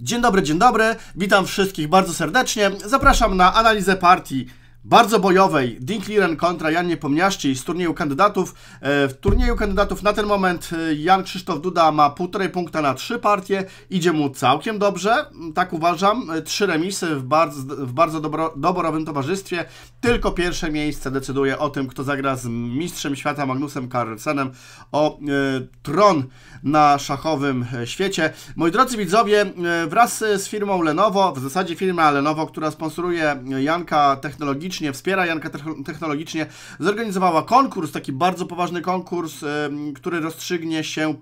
Dzień dobry, dzień dobry. Witam wszystkich bardzo serdecznie. Zapraszam na analizę partii bardzo bojowej Dean kontra Jan Niepomniaszczy z turnieju kandydatów. E, w turnieju kandydatów na ten moment e, Jan Krzysztof Duda ma półtorej punkta na trzy partie. Idzie mu całkiem dobrze, mm, tak uważam. E, trzy remisy w bardzo, w bardzo dobro, doborowym towarzystwie. Tylko pierwsze miejsce decyduje o tym, kto zagra z mistrzem świata Magnusem Carlsenem o e, tron na szachowym świecie. Moi drodzy widzowie, wraz z firmą Lenovo, w zasadzie firma Lenovo, która sponsoruje Janka technologicznie, technologicznie, wspiera Janka technologicznie, zorganizowała konkurs, taki bardzo poważny konkurs, który rozstrzygnie się e,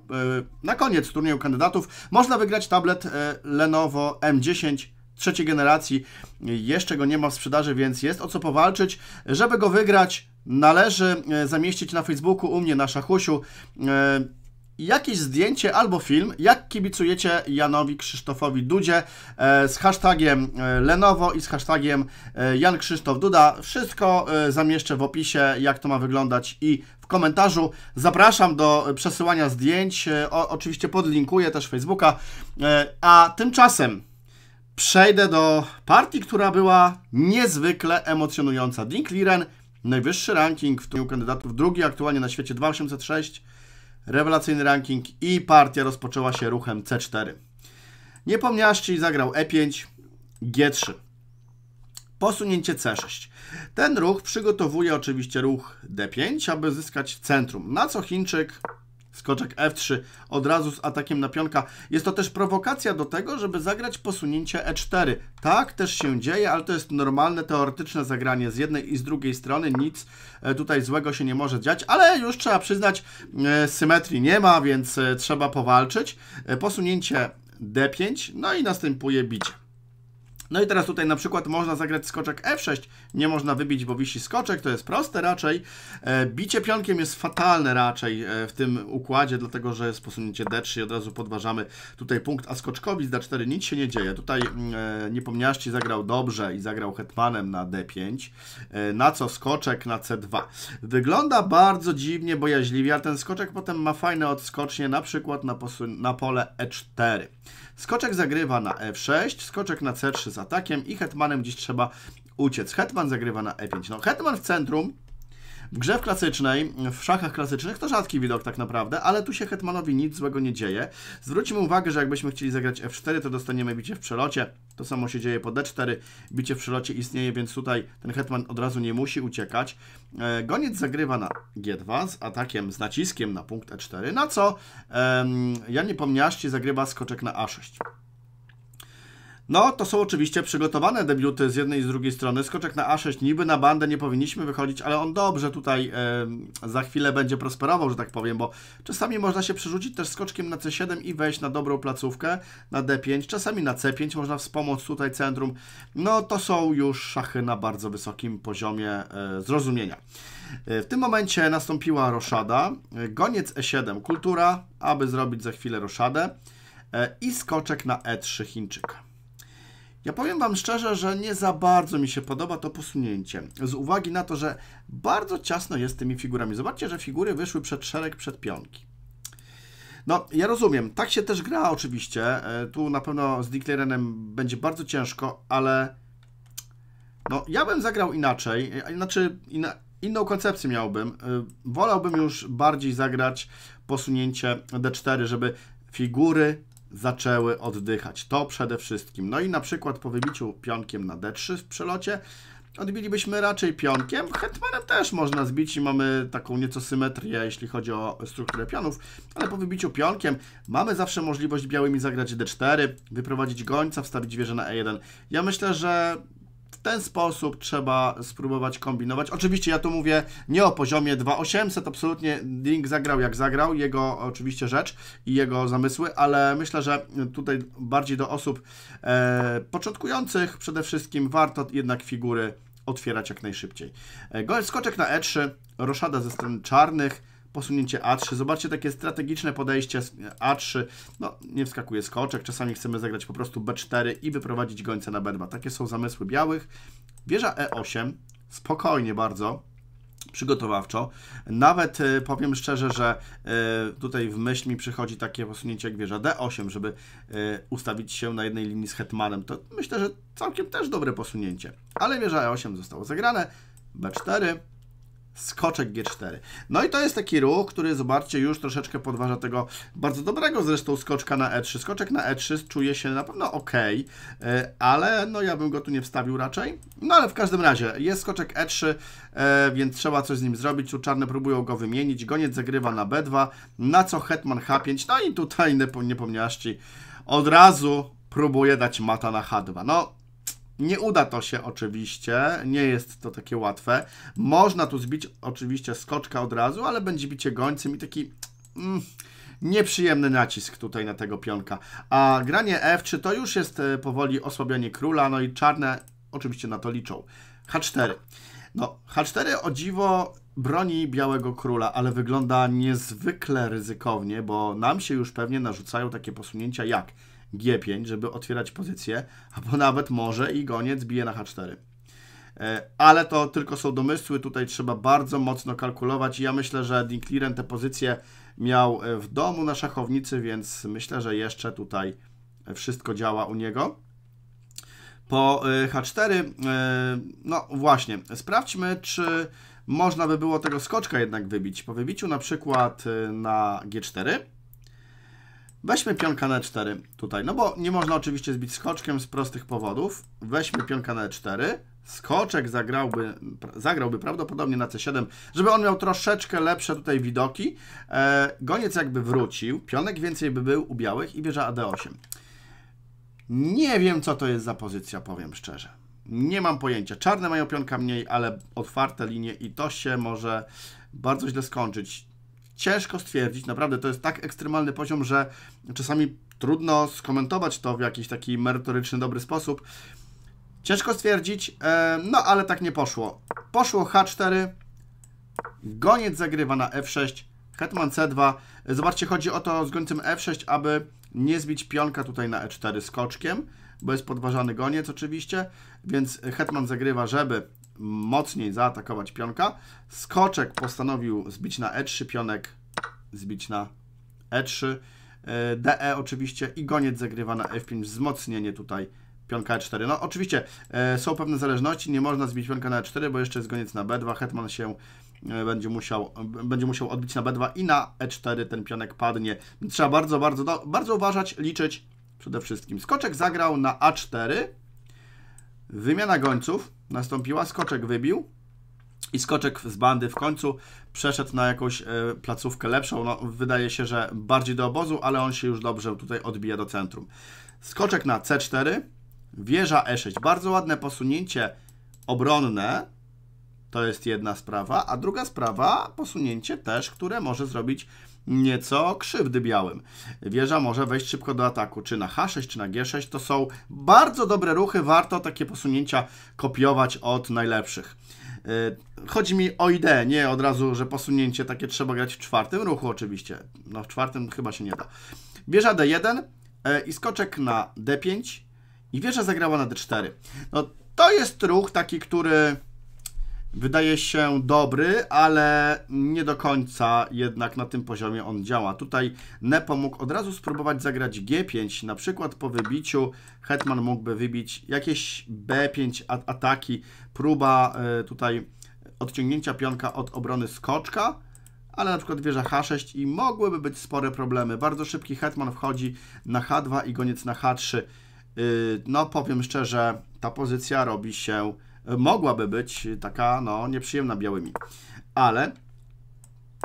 na koniec turnieju kandydatów. Można wygrać tablet e, Lenovo M10 trzeciej generacji. Jeszcze go nie ma w sprzedaży, więc jest o co powalczyć. Żeby go wygrać, należy e, zamieścić na Facebooku u mnie, na Szachusiu, jakieś zdjęcie albo film, jak kibicujecie Janowi Krzysztofowi Dudzie e, z hashtagiem e, Lenovo i z hashtagiem e, Jan Krzysztof Duda. Wszystko zamieszczę w opisie, jak to ma wyglądać i w komentarzu. Zapraszam do przesyłania zdjęć. O, oczywiście podlinkuję też Facebooka. A tymczasem przejdę do partii, która była niezwykle emocjonująca. Dink Liren, najwyższy ranking w tym kandydatów, drugi aktualnie na świecie 2806 Rewelacyjny ranking i partia rozpoczęła się ruchem C4. Niepomniaszczy zagrał E5, G3. Posunięcie C6. Ten ruch przygotowuje oczywiście ruch D5, aby zyskać centrum, na co Chińczyk Skoczek F3 od razu z atakiem na pionka. Jest to też prowokacja do tego, żeby zagrać posunięcie E4. Tak, też się dzieje, ale to jest normalne, teoretyczne zagranie z jednej i z drugiej strony. Nic e, tutaj złego się nie może dziać, ale już trzeba przyznać, e, symetrii nie ma, więc e, trzeba powalczyć. Posunięcie D5, no i następuje bicie. No i teraz tutaj na przykład można zagrać skoczek F6, nie można wybić, bo wisi skoczek, to jest proste raczej. E, bicie pionkiem jest fatalne raczej e, w tym układzie, dlatego że jest posunięcie D3 i od razu podważamy tutaj punkt, a skoczkowi z D4 nic się nie dzieje. Tutaj mm, e, Niepomniaści zagrał dobrze i zagrał hetmanem na D5, na co skoczek na C2. Wygląda bardzo dziwnie, bojaźliwie, ale ten skoczek potem ma fajne odskocznie, na przykład na, na pole E4. Skoczek zagrywa na f6, e skoczek na c3 z atakiem i hetmanem dziś trzeba uciec. Hetman zagrywa na e5. No, hetman w centrum w grze klasycznej, w szachach klasycznych to rzadki widok tak naprawdę, ale tu się hetmanowi nic złego nie dzieje. Zwróćmy uwagę, że jakbyśmy chcieli zagrać f4, to dostaniemy bicie w przelocie. To samo się dzieje po d4. Bicie w przelocie istnieje, więc tutaj ten hetman od razu nie musi uciekać. E, Goniec zagrywa na g2 z atakiem, z naciskiem na punkt e4, na co um, Janie Pomniaszczy zagrywa skoczek na a6. No, to są oczywiście przygotowane debiuty z jednej i z drugiej strony. Skoczek na A6, niby na bandę nie powinniśmy wychodzić, ale on dobrze tutaj za chwilę będzie prosperował, że tak powiem, bo czasami można się przerzucić też skoczkiem na C7 i wejść na dobrą placówkę, na D5, czasami na C5 można wspomóc tutaj centrum. No, to są już szachy na bardzo wysokim poziomie e, zrozumienia. E, w tym momencie nastąpiła roszada, e, goniec E7, kultura, aby zrobić za chwilę roszadę i skoczek na E3 Chińczyka. Ja powiem Wam szczerze, że nie za bardzo mi się podoba to posunięcie, z uwagi na to, że bardzo ciasno jest tymi figurami. Zobaczcie, że figury wyszły przed szereg, przed pionki. No, ja rozumiem, tak się też gra oczywiście, e, tu na pewno z Declarenem będzie bardzo ciężko, ale no, ja bym zagrał inaczej, e, znaczy inną koncepcję miałbym. E, wolałbym już bardziej zagrać posunięcie D4, żeby figury zaczęły oddychać. To przede wszystkim. No i na przykład po wybiciu pionkiem na D3 w przelocie odbilibyśmy raczej pionkiem. Hetmanem też można zbić i mamy taką nieco symetrię, jeśli chodzi o strukturę pionów, ale po wybiciu pionkiem mamy zawsze możliwość białymi zagrać D4, wyprowadzić gońca, wstawić wieżę na E1. Ja myślę, że w ten sposób trzeba spróbować kombinować. Oczywiście ja tu mówię nie o poziomie 2800, absolutnie Link zagrał jak zagrał, jego oczywiście rzecz i jego zamysły, ale myślę, że tutaj bardziej do osób e, początkujących przede wszystkim warto jednak figury otwierać jak najszybciej. E, skoczek na E3, roszada ze strony czarnych, posunięcie A3. Zobaczcie takie strategiczne podejście A3. No, nie wskakuje skoczek, czasami chcemy zagrać po prostu B4 i wyprowadzić gońce na B2. Takie są zamysły białych. Wieża E8, spokojnie bardzo, przygotowawczo. Nawet y, powiem szczerze, że y, tutaj w myśl mi przychodzi takie posunięcie jak wieża D8, żeby y, ustawić się na jednej linii z hetmanem. To myślę, że całkiem też dobre posunięcie. Ale wieża E8 zostało zagrane. B4, skoczek G4. No i to jest taki ruch, który zobaczcie, już troszeczkę podważa tego bardzo dobrego zresztą skoczka na E3. Skoczek na E3 czuje się na pewno ok, ale no ja bym go tu nie wstawił raczej. No ale w każdym razie jest skoczek E3, więc trzeba coś z nim zrobić. Tu czarne próbują go wymienić. Goniec zagrywa na B2, na co hetman H5. No i tutaj niepomniaści od razu próbuje dać mata na H2. No nie uda to się oczywiście, nie jest to takie łatwe. Można tu zbić oczywiście skoczka od razu, ale będzie bicie gońcem i taki... Mm, nieprzyjemny nacisk tutaj na tego pionka. A granie F3 to już jest e, powoli osłabianie króla, no i czarne oczywiście na to liczą. H4. No, H4 o dziwo broni białego króla, ale wygląda niezwykle ryzykownie, bo nam się już pewnie narzucają takie posunięcia jak G5, żeby otwierać pozycję, albo nawet może i goniec bije na H4. E, ale to tylko są domysły, tutaj trzeba bardzo mocno kalkulować. Ja myślę, że Dinkliren tę pozycję miał e, w domu na szachownicy, więc myślę, że jeszcze tutaj wszystko działa u niego. Po e, H4, no właśnie, sprawdźmy, czy można by było tego skoczka jednak wybić. Po wybiciu na przykład na G4 Weźmy pionka na 4 e tutaj, no bo nie można oczywiście zbić skoczkiem z prostych powodów. Weźmy pionka na 4 e Skoczek zagrałby, zagrałby prawdopodobnie na C7, żeby on miał troszeczkę lepsze tutaj widoki. E, goniec jakby wrócił, pionek więcej by był u białych i bierze AD8. Nie wiem, co to jest za pozycja, powiem szczerze. Nie mam pojęcia. Czarne mają pionka mniej, ale otwarte linie i to się może bardzo źle skończyć ciężko stwierdzić, naprawdę to jest tak ekstremalny poziom, że czasami trudno skomentować to w jakiś taki merytoryczny, dobry sposób. Ciężko stwierdzić, e, no ale tak nie poszło. Poszło H4, goniec zagrywa na F6, hetman C2. Zobaczcie, chodzi o to z gońcem F6, aby nie zbić pionka tutaj na E4 skoczkiem, bo jest podważany goniec oczywiście, więc hetman zagrywa, żeby mocniej zaatakować pionka. Skoczek postanowił zbić na e3, pionek zbić na e3. E, DE oczywiście i goniec zagrywa na F5, wzmocnienie tutaj pionka E4. No oczywiście e, są pewne zależności, nie można zbić pionka na E4, bo jeszcze jest goniec na B2, hetman się e, będzie musiał, będzie musiał odbić na B2 i na E4 ten pionek padnie. Trzeba bardzo, bardzo, no, bardzo uważać, liczyć przede wszystkim. Skoczek zagrał na A4, Wymiana gońców nastąpiła, skoczek wybił i skoczek z bandy w końcu przeszedł na jakąś e, placówkę lepszą. No, wydaje się, że bardziej do obozu, ale on się już dobrze tutaj odbija do centrum. Skoczek na C4, wieża E6. Bardzo ładne posunięcie obronne, to jest jedna sprawa, a druga sprawa posunięcie też, które może zrobić nieco krzywdy białym. Wieża może wejść szybko do ataku, czy na H6, czy na G6. To są bardzo dobre ruchy, warto takie posunięcia kopiować od najlepszych. E, chodzi mi o ideę, nie od razu, że posunięcie takie trzeba grać w czwartym ruchu oczywiście. No w czwartym chyba się nie da. Wieża D1 e, i skoczek na D5 i wieża zagrała na D4. No to jest ruch taki, który wydaje się dobry, ale nie do końca jednak na tym poziomie on działa. Tutaj Nepo mógł od razu spróbować zagrać G5, na przykład po wybiciu Hetman mógłby wybić jakieś B5 ataki, próba e, tutaj odciągnięcia pionka od obrony skoczka, ale na przykład wieża H6 i mogłyby być spore problemy. Bardzo szybki Hetman wchodzi na H2 i goniec na H3. Y, no powiem szczerze, ta pozycja robi się mogłaby być taka, no, nieprzyjemna białymi. Ale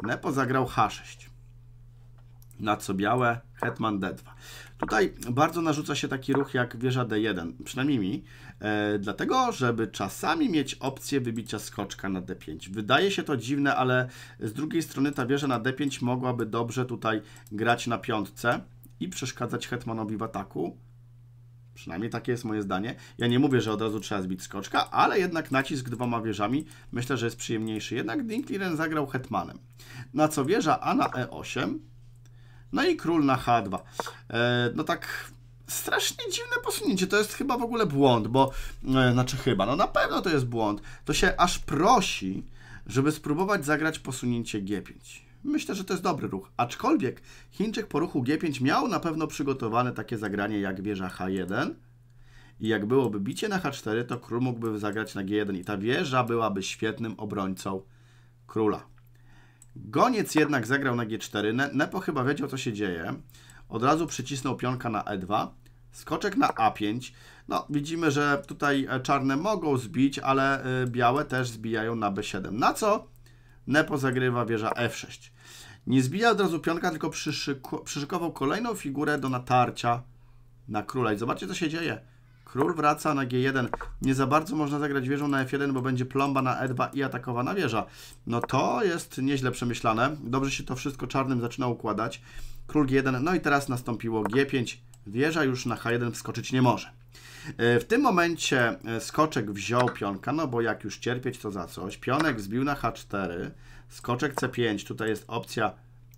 Nepo zagrał H6. Na co białe, Hetman D2. Tutaj bardzo narzuca się taki ruch jak wieża D1, przynajmniej mi, e, dlatego, żeby czasami mieć opcję wybicia skoczka na D5. Wydaje się to dziwne, ale z drugiej strony ta wieża na D5 mogłaby dobrze tutaj grać na piątce i przeszkadzać hetmanowi w ataku, Przynajmniej takie jest moje zdanie. Ja nie mówię, że od razu trzeba zbić skoczka, ale jednak nacisk dwoma wieżami myślę, że jest przyjemniejszy. Jednak Dinkliren zagrał hetmanem. Na co wieża A na E8, no i król na H2. E, no tak strasznie dziwne posunięcie. To jest chyba w ogóle błąd, bo e, znaczy chyba, no na pewno to jest błąd. To się aż prosi, żeby spróbować zagrać posunięcie G5. Myślę, że to jest dobry ruch. Aczkolwiek Chińczyk po ruchu G5 miał na pewno przygotowane takie zagranie jak wieża H1. I jak byłoby bicie na H4, to król mógłby zagrać na G1 i ta wieża byłaby świetnym obrońcą króla. Goniec jednak zagrał na G4. Nepo chyba wiedział, co się dzieje. Od razu przycisnął pionka na E2. Skoczek na A5. No, widzimy, że tutaj e, czarne mogą zbić, ale e, białe też zbijają na B7. Na co Nepo zagrywa wieża F6. Nie zbija od razu pionka, tylko przyszyku, przyszykował kolejną figurę do natarcia na króla. I zobaczcie, co się dzieje. Król wraca na G1. Nie za bardzo można zagrać wieżą na F1, bo będzie plomba na E2 i atakowana wieża. No to jest nieźle przemyślane. Dobrze się to wszystko czarnym zaczyna układać. Król G1, no i teraz nastąpiło G5. Wieża już na H1 wskoczyć nie może. E, w tym momencie e, skoczek wziął pionka, no bo jak już cierpieć, to za coś. Pionek zbił na H4, skoczek C5, tutaj jest opcja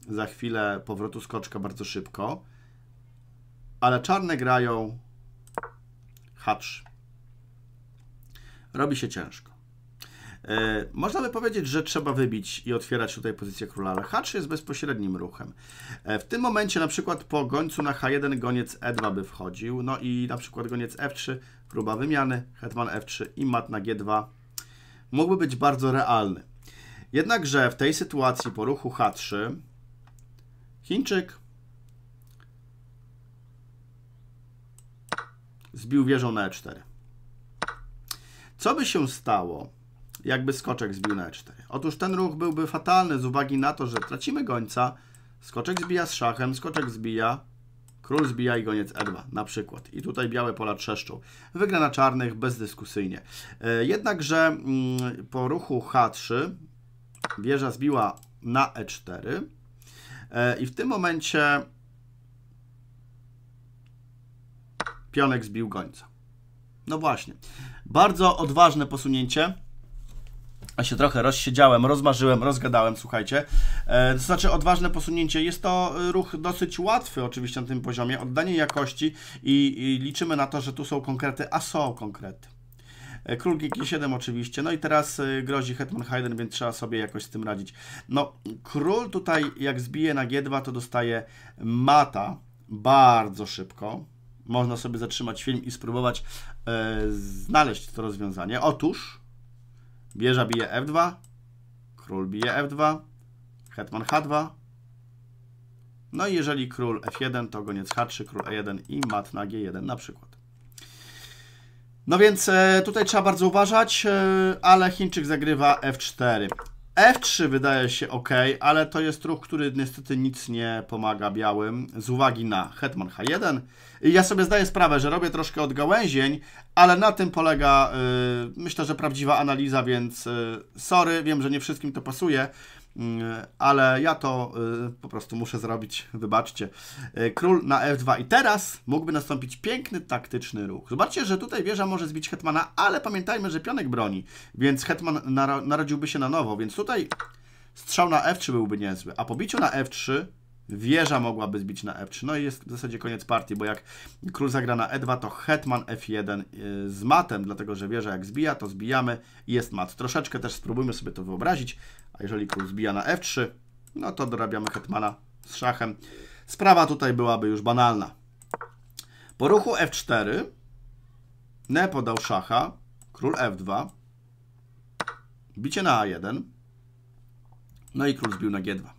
za chwilę powrotu skoczka bardzo szybko, ale czarne grają H3. Robi się ciężko. E, można by powiedzieć, że trzeba wybić i otwierać tutaj pozycję króla, ale H3 jest bezpośrednim ruchem. E, w tym momencie na przykład po gońcu na H1 goniec E2 by wchodził, no i na przykład goniec F3, próba wymiany, hetman F3 i mat na G2 mógłby być bardzo realny. Jednakże w tej sytuacji po ruchu H3 Chińczyk zbił wieżą na E4. Co by się stało, jakby skoczek zbił na e4. Otóż ten ruch byłby fatalny z uwagi na to, że tracimy gońca, skoczek zbija z szachem, skoczek zbija, król zbija i goniec e2 na przykład. I tutaj białe pola trzeszczą. Wygra na czarnych bezdyskusyjnie. E, jednakże mm, po ruchu h3 wieża zbiła na e4 e, i w tym momencie pionek zbił gońca. No właśnie. Bardzo odważne posunięcie. A się trochę rozsiedziałem, rozmarzyłem, rozgadałem, słuchajcie. E, to znaczy odważne posunięcie. Jest to e, ruch dosyć łatwy oczywiście na tym poziomie, oddanie jakości i, i liczymy na to, że tu są konkrety, a są konkrety. E, król G7 oczywiście, no i teraz grozi Hetman Hayden, więc trzeba sobie jakoś z tym radzić. No, król tutaj jak zbije na G2, to dostaje mata bardzo szybko. Można sobie zatrzymać film i spróbować znaleźć to rozwiązanie. Otóż Wieża bije f2. Król bije f2. Hetman h2. No i jeżeli król f1, to goniec h3, król e1 i mat na g1 na przykład. No więc e, tutaj trzeba bardzo uważać, e, ale Chińczyk zagrywa f4. F3 wydaje się ok, ale to jest ruch, który niestety nic nie pomaga białym z uwagi na hetman H1. I ja sobie zdaję sprawę, że robię troszkę od gałęzień, ale na tym polega, yy, myślę, że prawdziwa analiza, więc yy, sorry, wiem, że nie wszystkim to pasuje, Mm, ale ja to y, po prostu muszę zrobić, wybaczcie. Y, król na f2 i teraz mógłby nastąpić piękny taktyczny ruch. Zobaczcie, że tutaj wieża może zbić hetmana, ale pamiętajmy, że pionek broni, więc hetman narodziłby się na nowo, więc tutaj strzał na f3 byłby niezły, a po biciu na f3 Wieża mogłaby zbić na f3. No i jest w zasadzie koniec partii, bo jak król zagra na e2, to hetman f1 y, z matem, dlatego że wieża jak zbija, to zbijamy i jest mat. Troszeczkę też spróbujmy sobie to wyobrazić, a jeżeli król zbija na f3, no to dorabiamy hetmana z szachem. Sprawa tutaj byłaby już banalna. Po ruchu f4 Ne podał szacha, król f2, bicie na a1, no i król zbił na g2.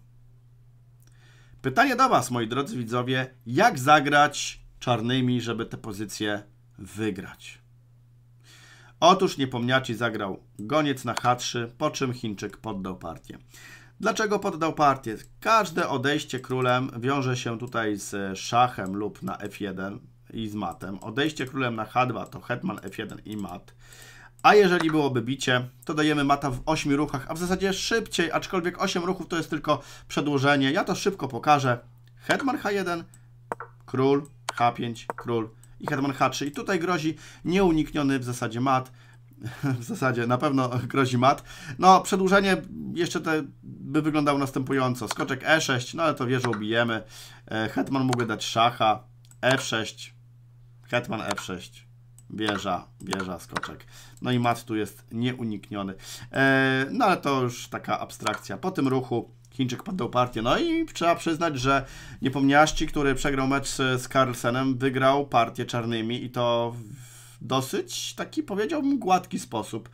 Pytanie do Was, moi drodzy widzowie, jak zagrać czarnymi, żeby te pozycje wygrać? Otóż niepomniaci zagrał goniec na H3, po czym Chińczyk poddał partię. Dlaczego poddał partię? Każde odejście królem wiąże się tutaj z szachem lub na F1 i z matem. Odejście królem na H2 to hetman F1 i mat. A jeżeli byłoby bicie, to dajemy mata w 8 ruchach, a w zasadzie szybciej, aczkolwiek 8 ruchów to jest tylko przedłużenie. Ja to szybko pokażę. Hetman H1, król, H5, król i hetman H3. I tutaj grozi nieunikniony w zasadzie mat. w zasadzie na pewno grozi mat. No, przedłużenie jeszcze te by wyglądało następująco. Skoczek E6, no ale to wieżą ubijemy. E, hetman mógłby dać szacha. F6, hetman F6 wieża, wieża, skoczek. No i mat tu jest nieunikniony. E, no ale to już taka abstrakcja. Po tym ruchu Chińczyk poddał partię. No i trzeba przyznać, że Niepomniaści, który przegrał mecz z Carlsenem, wygrał partię czarnymi i to w dosyć taki, powiedziałbym, gładki sposób.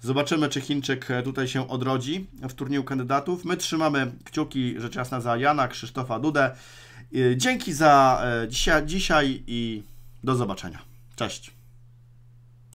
Zobaczymy, czy Chińczyk tutaj się odrodzi w turnieju kandydatów. My trzymamy kciuki, rzecz jasna, za Jana, Krzysztofa, Dudę. E, dzięki za e, dzisiaj, dzisiaj i do zobaczenia. Cześć.